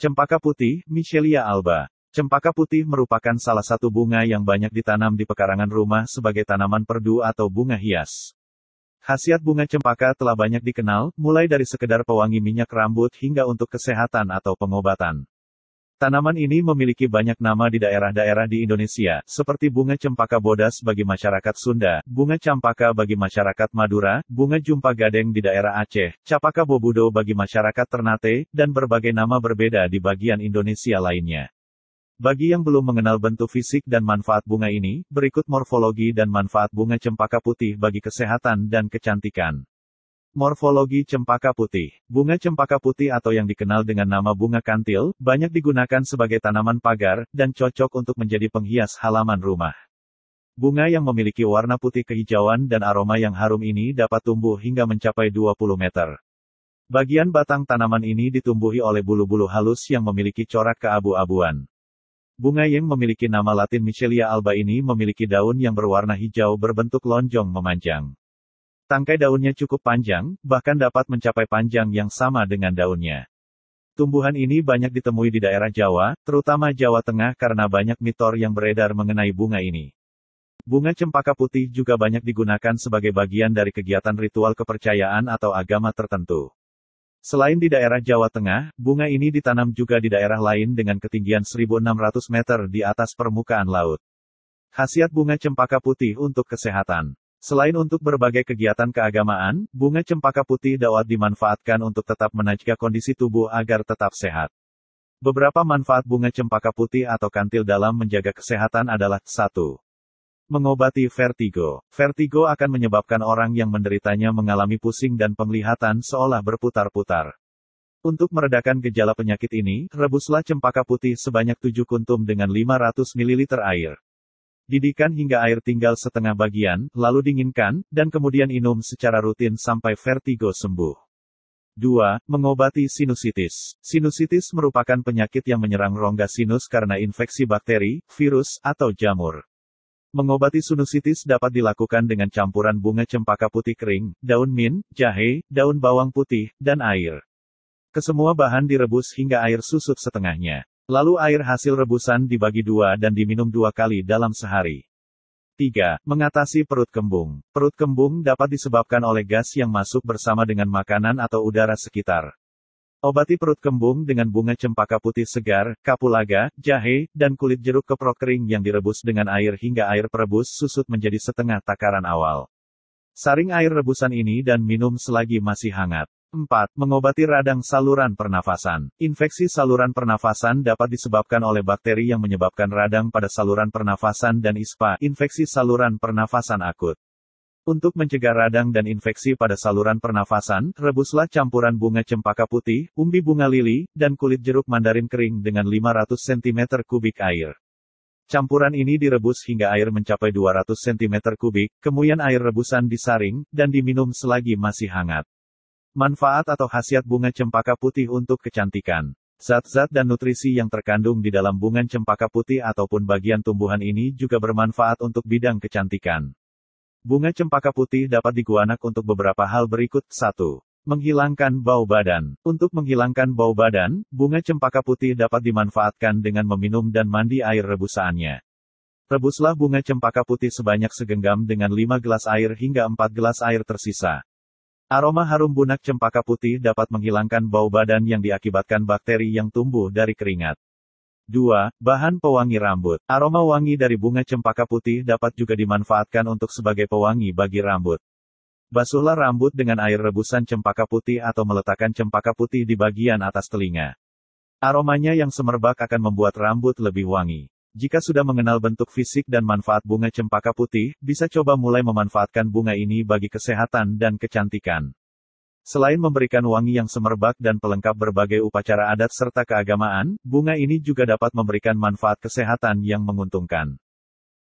Cempaka putih, Michelia alba. Cempaka putih merupakan salah satu bunga yang banyak ditanam di pekarangan rumah sebagai tanaman perdu atau bunga hias. Khasiat bunga cempaka telah banyak dikenal, mulai dari sekedar pewangi minyak rambut hingga untuk kesehatan atau pengobatan. Tanaman ini memiliki banyak nama di daerah-daerah di Indonesia, seperti bunga cempaka bodas bagi masyarakat Sunda, bunga campaka bagi masyarakat Madura, bunga jumpa gadeng di daerah Aceh, capaka bobudo bagi masyarakat Ternate, dan berbagai nama berbeda di bagian Indonesia lainnya. Bagi yang belum mengenal bentuk fisik dan manfaat bunga ini, berikut morfologi dan manfaat bunga cempaka putih bagi kesehatan dan kecantikan. Morfologi cempaka putih. Bunga cempaka putih atau yang dikenal dengan nama bunga kantil, banyak digunakan sebagai tanaman pagar, dan cocok untuk menjadi penghias halaman rumah. Bunga yang memiliki warna putih kehijauan dan aroma yang harum ini dapat tumbuh hingga mencapai 20 meter. Bagian batang tanaman ini ditumbuhi oleh bulu-bulu halus yang memiliki corak keabu-abuan. Bunga yang memiliki nama latin Michelia alba ini memiliki daun yang berwarna hijau berbentuk lonjong memanjang. Tangkai daunnya cukup panjang, bahkan dapat mencapai panjang yang sama dengan daunnya. Tumbuhan ini banyak ditemui di daerah Jawa, terutama Jawa Tengah karena banyak mitor yang beredar mengenai bunga ini. Bunga cempaka putih juga banyak digunakan sebagai bagian dari kegiatan ritual kepercayaan atau agama tertentu. Selain di daerah Jawa Tengah, bunga ini ditanam juga di daerah lain dengan ketinggian 1.600 meter di atas permukaan laut. Khasiat bunga cempaka putih untuk kesehatan. Selain untuk berbagai kegiatan keagamaan, bunga cempaka putih dapat dimanfaatkan untuk tetap menajka kondisi tubuh agar tetap sehat. Beberapa manfaat bunga cempaka putih atau kantil dalam menjaga kesehatan adalah 1. Mengobati vertigo. Vertigo akan menyebabkan orang yang menderitanya mengalami pusing dan penglihatan seolah berputar-putar. Untuk meredakan gejala penyakit ini, rebuslah cempaka putih sebanyak 7 kuntum dengan 500 ml air. Didikan hingga air tinggal setengah bagian, lalu dinginkan, dan kemudian inum secara rutin sampai vertigo sembuh. 2. Mengobati sinusitis. Sinusitis merupakan penyakit yang menyerang rongga sinus karena infeksi bakteri, virus, atau jamur. Mengobati sinusitis dapat dilakukan dengan campuran bunga cempaka putih kering, daun mint, jahe, daun bawang putih, dan air. Kesemua bahan direbus hingga air susut setengahnya. Lalu air hasil rebusan dibagi dua dan diminum dua kali dalam sehari. 3. Mengatasi perut kembung. Perut kembung dapat disebabkan oleh gas yang masuk bersama dengan makanan atau udara sekitar. Obati perut kembung dengan bunga cempaka putih segar, kapulaga, jahe, dan kulit jeruk keprok kering yang direbus dengan air hingga air perebus susut menjadi setengah takaran awal. Saring air rebusan ini dan minum selagi masih hangat. 4. Mengobati radang saluran pernafasan. Infeksi saluran pernafasan dapat disebabkan oleh bakteri yang menyebabkan radang pada saluran pernafasan dan ISPA, infeksi saluran pernafasan akut. Untuk mencegah radang dan infeksi pada saluran pernafasan, rebuslah campuran bunga cempaka putih, umbi bunga lili, dan kulit jeruk mandarin kering dengan 500 cm kubik air. Campuran ini direbus hingga air mencapai 200 cm kubik, kemudian air rebusan disaring, dan diminum selagi masih hangat. Manfaat atau khasiat bunga cempaka putih untuk kecantikan. Zat-zat dan nutrisi yang terkandung di dalam bunga cempaka putih ataupun bagian tumbuhan ini juga bermanfaat untuk bidang kecantikan. Bunga cempaka putih dapat digunakan untuk beberapa hal berikut. 1. Menghilangkan bau badan. Untuk menghilangkan bau badan, bunga cempaka putih dapat dimanfaatkan dengan meminum dan mandi air rebusannya. Rebuslah bunga cempaka putih sebanyak segenggam dengan 5 gelas air hingga 4 gelas air tersisa. Aroma harum bunak cempaka putih dapat menghilangkan bau badan yang diakibatkan bakteri yang tumbuh dari keringat. 2. Bahan pewangi rambut. Aroma wangi dari bunga cempaka putih dapat juga dimanfaatkan untuk sebagai pewangi bagi rambut. Basuhlah rambut dengan air rebusan cempaka putih atau meletakkan cempaka putih di bagian atas telinga. Aromanya yang semerbak akan membuat rambut lebih wangi. Jika sudah mengenal bentuk fisik dan manfaat bunga cempaka putih, bisa coba mulai memanfaatkan bunga ini bagi kesehatan dan kecantikan. Selain memberikan wangi yang semerbak dan pelengkap berbagai upacara adat serta keagamaan, bunga ini juga dapat memberikan manfaat kesehatan yang menguntungkan.